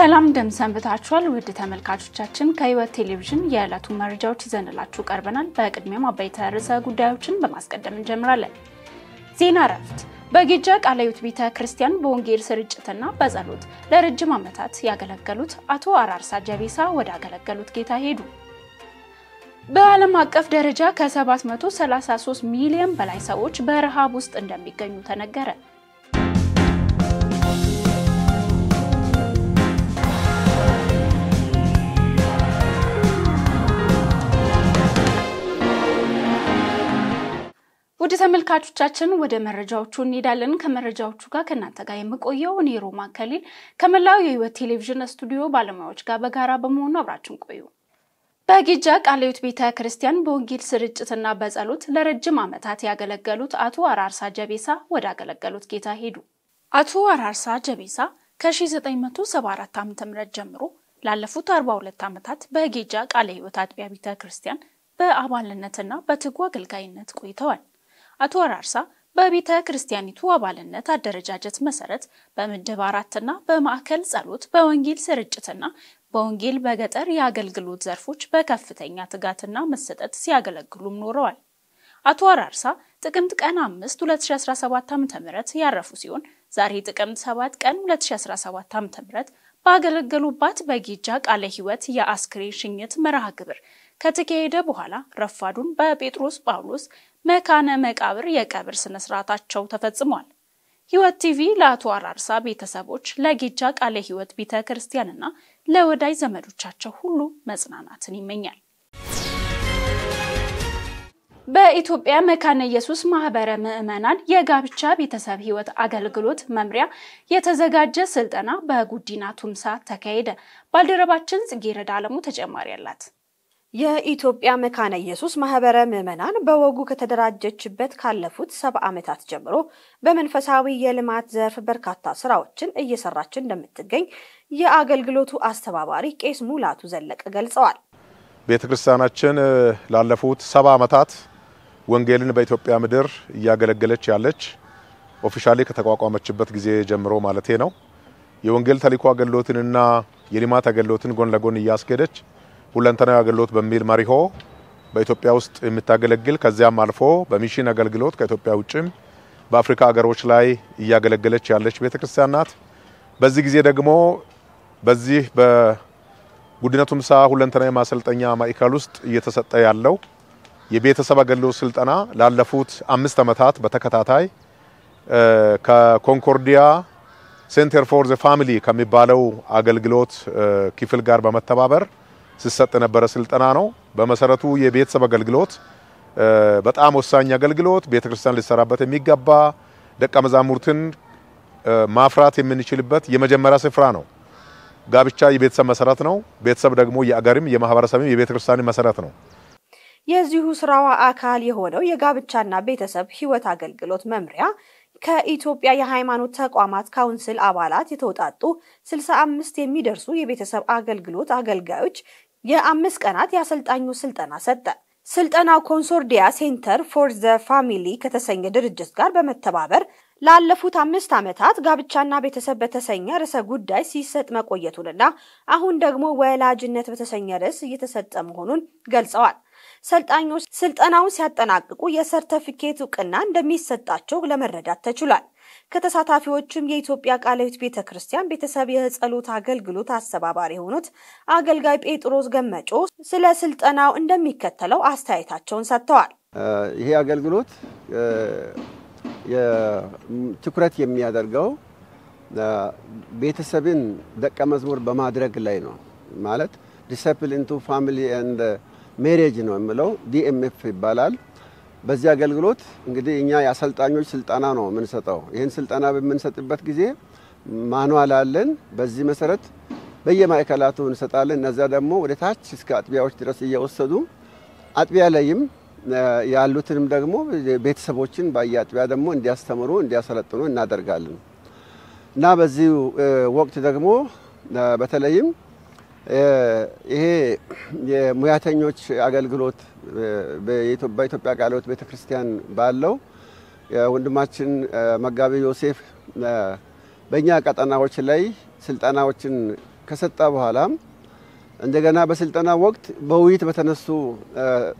ሰላም ሰንብታችኋል ውድ ተመልካቾቻችን፣ ከህይወት ቴሌቪዥን የዕለቱ መረጃዎች ይዘንላችሁ ቀርበናል። በቅድሚያም አበይት ርዕሰ ጉዳዮችን በማስቀደም እንጀምራለን። ዜና እረፍት። በጌጃ ቃለ ሕይወት ቤተ ክርስቲያን በወንጌል ስርጭትና በጸሎት ለረጅም ዓመታት ያገለገሉት አቶ አራርሳ ጀቤሳ ወደ አገለገሉት ጌታ ሄዱ። በዓለም አቀፍ ደረጃ ከ733 ሚሊዮን በላይ ሰዎች በረሃብ ውስጥ እንደሚገኙ ተነገረ። ወደ ተመልካቾቻችን ወደ መረጃዎቹ እንሄዳለን። ከመረጃዎቹ ጋር ከእናንተ ጋር የምቆየው እኔ ሮማ ከሊል ከመላው የህይወት ቴሌቪዥን ስቱዲዮ ባለሙያዎች ጋር በጋራ በመሆኑ አብራችን ቆዩ። በጊጃ ቃለዩት ቤተ ክርስቲያን በወንጌል ስርጭትና በጸሎት ለረጅም ዓመታት ያገለገሉት አቶ አራርሳ ጀቤሳ ወደ አገለገሉት ጌታ ሄዱ። አቶ አራርሳ ጀቤሳ ከ1974 ዓ ም ጀምሮ ላለፉት 42 ዓመታት በጌጃ ቃለ ሕይወት አጥቢያ ቤተ ክርስቲያን በአባልነትና በትጉ አገልጋይነት ቆይተዋል። አቶ አራርሳ በቤተ ክርስቲያኒቱ አባልነት አደረጃጀት መሰረት በምድብ አራትና በማዕከል ጸሎት፣ በወንጌል ስርጭትና በወንጌል በገጠር የአገልግሎት ዘርፎች በከፍተኛ ትጋትና መሰጠት ሲያገለግሉም ኖረዋል። አቶ አራርሳ ጥቅምት ቀን 5 2017 ዓ.ም ያረፉ ሲሆን ዛሬ ጥቅምት 7 ቀን 2017 ም ባገለገሉባት በጌጃ ቃለ ሕይወት የአስክሬን ሽኝት መርሃ ግብር ከተካሄደ በኋላ ረፋዱን በጴጥሮስ ጳውሎስ መካነ መቃብር የቀብር ስነ-ስርዓታቸው ተፈጽሟል። ህይወት ቲቪ ለአቶ አራርሳ ቤተሰቦች፣ ለጌጃ ቃለ ህይወት ቤተ ክርስቲያንና ለወዳጅ ዘመዶቻቸው ሁሉ መጽናናትን ይመኛል። በኢትዮጵያ መካነ ኢየሱስ ማህበረ ምዕመናን የጋብቻ ቤተሰብ ህይወት አገልግሎት መምሪያ የተዘጋጀ ስልጠና በጉዲና ቱምሳ ተካሄደ። ባልደረባችን ጽጌረዳ አለሙ ተጨማሪ አላት። የኢትዮጵያ መካነ ኢየሱስ ማህበረ ምዕመናን በወጉ ከተደራጀችበት ካለፉት ሰባ ዓመታት ጀምሮ በመንፈሳዊ የልማት ዘርፍ በርካታ ስራዎችን እየሰራች እንደምትገኝ የአገልግሎቱ አስተባባሪ ቄስ ሙላቱ ዘለቀ ገልጸዋል። ቤተ ክርስቲያናችን ላለፉት ሰባ ዓመታት ወንጌልን በኢትዮጵያ ምድር እያገለገለች ያለች ኦፊሻሊ ከተቋቋመችበት ጊዜ ጀምሮ ማለቴ ነው። የወንጌል ተሊኮ አገልግሎትንና የልማት አገልግሎትን ጎን ለጎን እያስኬደች ሁለንተናዊ አገልግሎት በሚል መሪሆ በኢትዮጵያ ውስጥ የምታገለግል ከዚያም አልፎ በሚሽን አገልግሎት ከኢትዮጵያ ውጭም በአፍሪካ ሀገሮች ላይ እያገለገለች ያለች ቤተክርስቲያን ናት። በዚህ ጊዜ ደግሞ በዚህ በጉድነ ቱምሳ ሁለንተናዊ ማሰልጠኛ ማዕከል ውስጥ እየተሰጠ ያለው የቤተሰብ አገልግሎት ስልጠና ላለፉት አምስት ዓመታት በተከታታይ ከኮንኮርዲያ ሴንተር ፎር ዘ ፋሚሊ ከሚባለው አገልግሎት ክፍል ጋር በመተባበር ሲሰጥ የነበረ ስልጠና ነው። በመሰረቱ የቤተሰብ አገልግሎት በጣም ወሳኝ አገልግሎት፣ ቤተክርስቲያን ሊሰራበት የሚገባ ደቀ መዛሙርትን ማፍራት የምንችልበት የመጀመሪያ ስፍራ ነው። ጋብቻ የቤተሰብ መሰረት ነው። ቤተሰብ ደግሞ የአገርም የማህበረሰብም የቤተክርስቲያን መሰረት ነው። የዚሁ ስራዋ አካል የሆነው የጋብቻና ቤተሰብ ህይወት አገልግሎት መምሪያ ከኢትዮጵያ የሃይማኖት ተቋማት ካውንስል አባላት የተውጣጡ 65 የሚደርሱ የቤተሰብ አገልግሎት አገልጋዮች የአምስት ቀናት የአሰልጣኙ ስልጠና ሰጠ። ስልጠናው ኮንሶርዲያ ሴንተር ፎር ዘ ፋሚሊ ከተሰኘ ድርጅት ጋር በመተባበር ላለፉት አምስት ዓመታት ጋብቻና ቤተሰብ በተሰኘ ርዕሰ ጉዳይ ሲሰጥ መቆየቱንና አሁን ደግሞ ወላጅነት በተሰኘ ርዕስ እየተሰጠ መሆኑን ገልጸዋል። ሰልጣኞች ስልጠናውን ሲያጠናቅቁ የሰርተፊኬት እውቅና እንደሚሰጣቸው ለመረዳት ተችሏል። ከተሳታፊዎቹም የኢትዮጵያ ቃለ ሕይወት ቤተ ክርስቲያን ቤተሰብ የጸሎት አገልግሎት አስተባባሪ የሆኑት አገልጋይ ጴጥሮስ ገመጮ ስለ ስልጠናው እንደሚከተለው አስተያየታቸውን ሰጥተዋል። ይሄ አገልግሎት ትኩረት የሚያደርገው ቤተሰብን ደቀ መዝሙር በማድረግ ላይ ነው። ማለት ዲሲፕሊን ቱ ፋሚሊ ኤንድ ሜሬጅ ነው የምለው ዲኤምኤፍ ይባላል። በዚህ አገልግሎት እንግዲህ እኛ የአሰልጣኞች ስልጠና ነው የምንሰጠው። ይህን ስልጠና በምንሰጥበት ጊዜ ማንዋል አለን። በዚህ መሰረት በየማዕከላቱ እንሰጣለን። እነዚያ ደግሞ ወደ ታች እስከ አጥቢያዎች ድረስ እየወሰዱ አጥቢያ ላይም ያሉትንም ደግሞ ቤተሰቦችን በየአጥቢያ ደግሞ እንዲያስተምሩ እንዲያሰለጥኑ እናደርጋለን እና በዚህ ወቅት ደግሞ በተለይም ይሄ የሙያተኞች አገልግሎት በኢትዮጵያ ቃለ ሕይወት ቤተ ክርስቲያን ባለው ወንድማችን መጋቢ ዮሴፍ በእኛ ቀጠናዎች ላይ ስልጠናዎችን ከሰጠ በኋላ እንደገና በስልጠና ወቅት በውይይት በተነሱ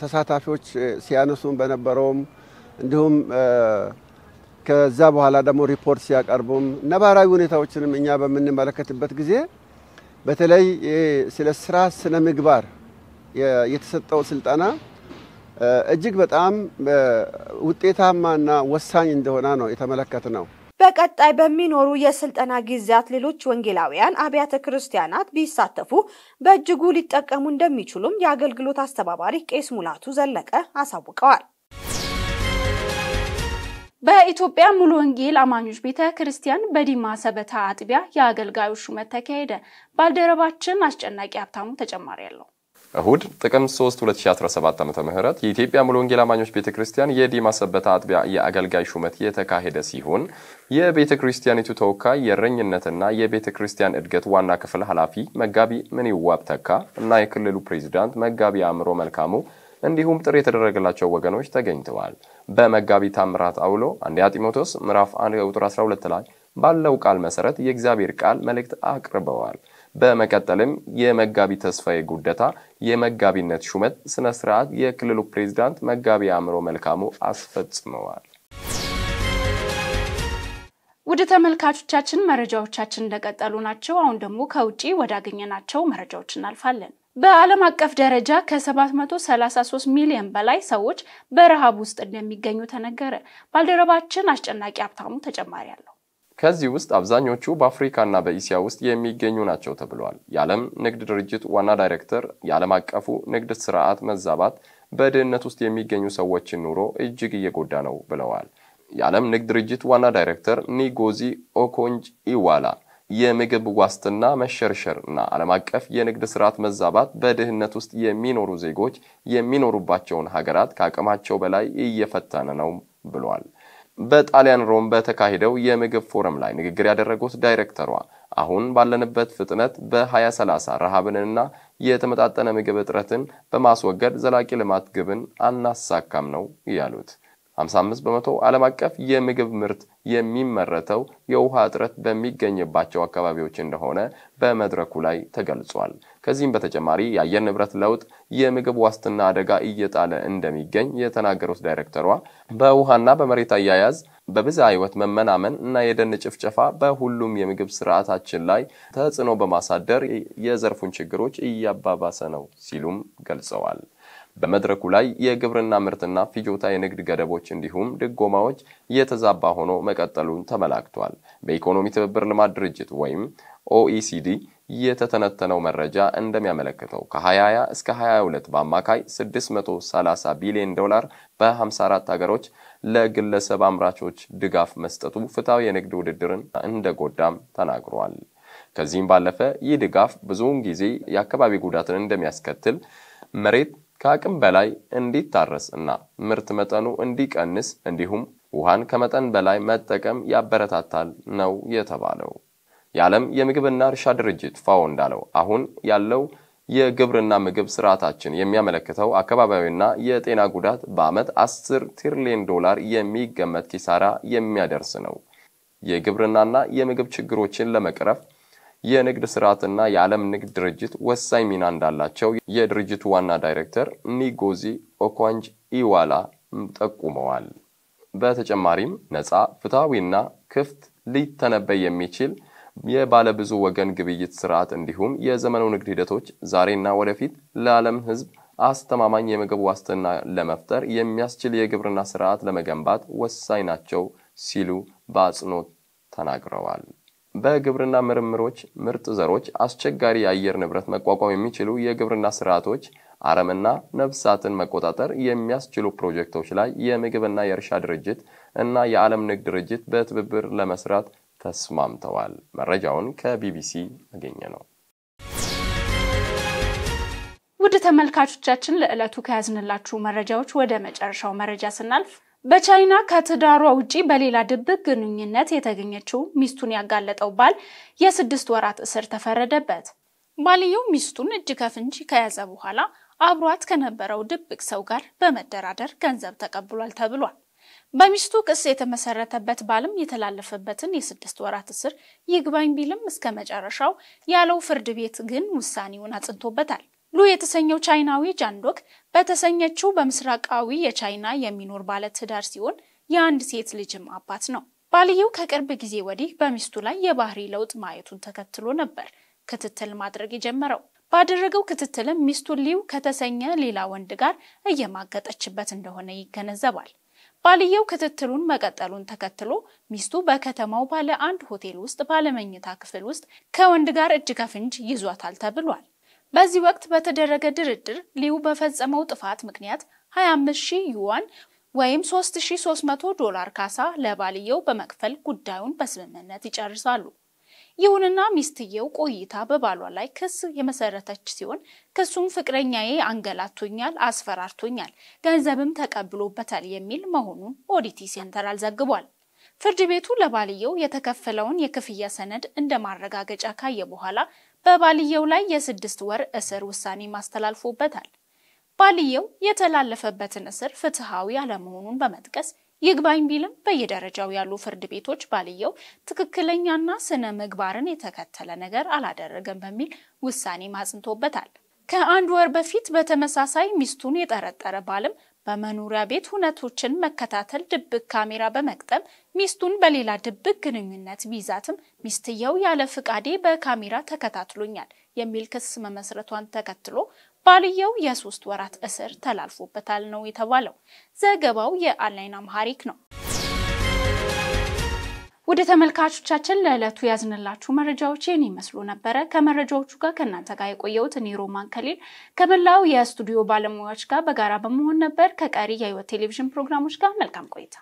ተሳታፊዎች ሲያነሱም በነበረውም እንዲሁም ከዛ በኋላ ደግሞ ሪፖርት ሲያቀርቡም ነባራዊ ሁኔታዎችንም እኛ በምንመለከትበት ጊዜ በተለይ ስለ ስራ ስነ ምግባር የተሰጠው ስልጠና እጅግ በጣም ውጤታማና ወሳኝ እንደሆነ ነው የተመለከት ነው። በቀጣይ በሚኖሩ የስልጠና ጊዜያት ሌሎች ወንጌላውያን አብያተ ክርስቲያናት ቢሳተፉ በእጅጉ ሊጠቀሙ እንደሚችሉም የአገልግሎት አስተባባሪ ቄስ ሙላቱ ዘለቀ አሳውቀዋል። በኢትዮጵያ ሙሉ ወንጌል አማኞች ቤተ ክርስቲያን በዲማ ሰበታ አጥቢያ የአገልጋዮች ሹመት ተካሄደ። ባልደረባችን አስጨናቂ ሀብታሙ ተጨማሪ ያለው እሁድ ጥቅምት 3 2017 ም የኢትዮጵያ ሙሉ ወንጌል አማኞች ቤተ ክርስቲያን የዲማ ሰበታ አጥቢያ የአገልጋይ ሹመት የተካሄደ ሲሆን የቤተ ክርስቲያኒቱ ተወካይ የእረኝነትና የቤተ ክርስቲያን እድገት ዋና ክፍል ኃላፊ መጋቢ ምንዋብ ተካ እና የክልሉ ፕሬዚዳንት መጋቢ አእምሮ መልካሙ እንዲሁም ጥሪ የተደረገላቸው ወገኖች ተገኝተዋል። በመጋቢ ታምራት አውሎ አንደኛ ጢሞቴዎስ ምዕራፍ 1 ቁጥር 12 ላይ ባለው ቃል መሰረት የእግዚአብሔር ቃል መልእክት አቅርበዋል። በመቀጠልም የመጋቢ ተስፋዬ ጉደታ የመጋቢነት ሹመት ስነ ስርዓት የክልሉ ፕሬዚዳንት መጋቢ አእምሮ መልካሙ አስፈጽመዋል። ውድ ተመልካቾቻችን መረጃዎቻችን እንደቀጠሉ ናቸው። አሁን ደግሞ ከውጪ ወዳገኘናቸው መረጃዎች እናልፋለን። በዓለም አቀፍ ደረጃ ከ733 ሚሊዮን በላይ ሰዎች በረሃብ ውስጥ እንደሚገኙ ተነገረ። ባልደረባችን አስጨናቂ ሀብታሙ ተጨማሪ አለው። ከዚህ ውስጥ አብዛኞቹ በአፍሪካና በኢሲያ ውስጥ የሚገኙ ናቸው ተብሏል። የዓለም ንግድ ድርጅት ዋና ዳይሬክተር የዓለም አቀፉ ንግድ ስርዓት መዛባት በድህነት ውስጥ የሚገኙ ሰዎችን ኑሮ እጅግ እየጎዳ ነው ብለዋል። የዓለም ንግድ ድርጅት ዋና ዳይሬክተር ኒጎዚ ኦኮንጅ ኢዋላ የምግብ ዋስትና መሸርሸር እና ዓለም አቀፍ የንግድ ስርዓት መዛባት በድህነት ውስጥ የሚኖሩ ዜጎች የሚኖሩባቸውን ሀገራት ከአቅማቸው በላይ እየፈተነ ነው ብሏል። በጣሊያን ሮም በተካሄደው የምግብ ፎረም ላይ ንግግር ያደረጉት ዳይሬክተሯ አሁን ባለንበት ፍጥነት በ2030 ረሃብንና የተመጣጠነ ምግብ እጥረትን በማስወገድ ዘላቂ ልማት ግብን አናሳካም ነው ያሉት። 55 በመቶ ዓለም አቀፍ የምግብ ምርት የሚመረተው የውሃ እጥረት በሚገኝባቸው አካባቢዎች እንደሆነ በመድረኩ ላይ ተገልጿል። ከዚህም በተጨማሪ የአየር ንብረት ለውጥ የምግብ ዋስትና አደጋ እየጣለ እንደሚገኝ የተናገሩት ዳይሬክተሯ በውሃና በመሬት አያያዝ በብዝሃ ሕይወት መመናመን እና የደን ጭፍጨፋ በሁሉም የምግብ ስርዓታችን ላይ ተጽዕኖ በማሳደር የዘርፉን ችግሮች እያባባሰ ነው ሲሉም ገልጸዋል። በመድረኩ ላይ የግብርና ምርትና ፍጆታ የንግድ ገደቦች እንዲሁም ድጎማዎች የተዛባ ሆኖ መቀጠሉን ተመላክቷል። በኢኮኖሚ ትብብር ልማት ድርጅት ወይም ኦኢሲዲ የተተነተነው መረጃ እንደሚያመለክተው ከ2020 እስከ 22 በአማካይ 630 ቢሊዮን ዶላር በ54 ሀገሮች ለግለሰብ አምራቾች ድጋፍ መስጠቱ ፍትሐዊ የንግድ ውድድርን እንደጎዳም ተናግሯል። ከዚህም ባለፈ ይህ ድጋፍ ብዙውን ጊዜ የአካባቢ ጉዳትን እንደሚያስከትል መሬት ከአቅም በላይ እንዲታረስ እና ምርት መጠኑ እንዲቀንስ እንዲሁም ውሃን ከመጠን በላይ መጠቀም ያበረታታል ነው የተባለው። የዓለም የምግብና እርሻ ድርጅት ፋኦ እንዳለው አሁን ያለው የግብርና ምግብ ስርዓታችን የሚያመለክተው አካባቢያዊና የጤና ጉዳት በዓመት 10 ትሪሊዮን ዶላር የሚገመት ኪሳራ የሚያደርስ ነው። የግብርናና የምግብ ችግሮችን ለመቅረፍ የንግድ ስርዓትና የዓለም ንግድ ድርጅት ወሳኝ ሚና እንዳላቸው የድርጅቱ ዋና ዳይሬክተር ኒጎዚ ኦኳንጅ ኢዋላ ጠቁመዋል። በተጨማሪም ነፃ ፍትሐዊና ክፍት ሊተነበይ የሚችል የባለብዙ ወገን ግብይት ስርዓት እንዲሁም የዘመኑ ንግድ ሂደቶች ዛሬና ወደፊት ለዓለም ሕዝብ አስተማማኝ የምግብ ዋስትና ለመፍጠር የሚያስችል የግብርና ስርዓት ለመገንባት ወሳኝ ናቸው ሲሉ በአጽንኦት ተናግረዋል። በግብርና ምርምሮች ምርጥ ዘሮች፣ አስቸጋሪ የአየር ንብረት መቋቋም የሚችሉ የግብርና ስርዓቶች፣ አረምና ነፍሳትን መቆጣጠር የሚያስችሉ ፕሮጀክቶች ላይ የምግብና የእርሻ ድርጅት እና የዓለም ንግድ ድርጅት በትብብር ለመስራት ተስማምተዋል። መረጃውን ከቢቢሲ ያገኘ ነው። ውድ ተመልካቾቻችን ለዕለቱ ከያዝንላችሁ መረጃዎች ወደ መጨረሻው መረጃ ስናልፍ በቻይና ከትዳሯ ውጪ በሌላ ድብቅ ግንኙነት የተገኘችው ሚስቱን ያጋለጠው ባል የስድስት ወራት እስር ተፈረደበት። ባልየው ሚስቱን እጅ ከፍንጅ ከያዘ በኋላ አብሯት ከነበረው ድብቅ ሰው ጋር በመደራደር ገንዘብ ተቀብሏል ተብሏል። በሚስቱ ክስ የተመሰረተበት ባልም የተላለፈበትን የስድስት ወራት እስር ይግባኝ ቢልም እስከ መጨረሻው ያለው ፍርድ ቤት ግን ውሳኔውን አጽንቶበታል። ሉ የተሰኘው ቻይናዊ ጃንዶክ በተሰኘችው በምስራቃዊ የቻይና የሚኖር ባለትዳር ሲሆን የአንድ ሴት ልጅም አባት ነው። ባልየው ከቅርብ ጊዜ ወዲህ በሚስቱ ላይ የባህሪ ለውጥ ማየቱን ተከትሎ ነበር ክትትል ማድረግ የጀመረው። ባደረገው ክትትልም ሚስቱ ሊው ከተሰኘ ሌላ ወንድ ጋር እየማገጠችበት እንደሆነ ይገነዘባል። ባልየው ክትትሉን መቀጠሉን ተከትሎ ሚስቱ በከተማው ባለ አንድ ሆቴል ውስጥ ባለመኝታ ክፍል ውስጥ ከወንድ ጋር እጅ ከፍንጅ ይዟታል ተብሏል። በዚህ ወቅት በተደረገ ድርድር ሊዩ በፈጸመው ጥፋት ምክንያት 25000 ዩዋን ወይም 3300 ዶላር ካሳ ለባልየው በመክፈል ጉዳዩን በስምምነት ይጨርሳሉ። ይሁንና ሚስትየው ቆይታ በባሏ ላይ ክስ የመሰረተች ሲሆን ክሱም ፍቅረኛዬ አንገላቶኛል፣ አስፈራርቶኛል፣ ገንዘብም ተቀብሎበታል የሚል መሆኑን ኦዲቲ ሴንተራል ዘግቧል። ፍርድ ቤቱ ለባልየው የተከፈለውን የክፍያ ሰነድ እንደ ማረጋገጫ ካየ በኋላ በባልየው ላይ የስድስት ወር እስር ውሳኔ ማስተላልፎበታል። ባልየው የተላለፈበትን እስር ፍትሐዊ አለመሆኑን በመጥቀስ ይግባኝ ቢልም በየደረጃው ያሉ ፍርድ ቤቶች ባልየው ትክክለኛና ስነ ምግባርን የተከተለ ነገር አላደረገም በሚል ውሳኔ ማጽንቶበታል። ከአንድ ወር በፊት በተመሳሳይ ሚስቱን የጠረጠረ ባልም በመኖሪያ ቤት ሁነቶችን መከታተል ድብቅ ካሜራ በመቅጠም ሚስቱን በሌላ ድብቅ ግንኙነት ቢይዛትም ሚስትየው ያለ ፍቃዴ በካሜራ ተከታትሎኛል የሚል ክስ መመስረቷን ተከትሎ ባልየው የሶስት ወራት እስር ተላልፎበታል ነው የተባለው። ዘገባው የአንላይን አምሃሪክ ነው። ወደ ተመልካቾቻችን ለዕለቱ ያዝንላችሁ መረጃዎች ይህን ይመስሉ ነበረ። ከመረጃዎቹ ጋር ከእናንተ ጋር የቆየሁት እኔ ሮማን ከሌል ከመላው የስቱዲዮ ባለሙያዎች ጋር በጋራ በመሆን ነበር። ከቀሪ የህይወት ቴሌቪዥን ፕሮግራሞች ጋር መልካም ቆይታ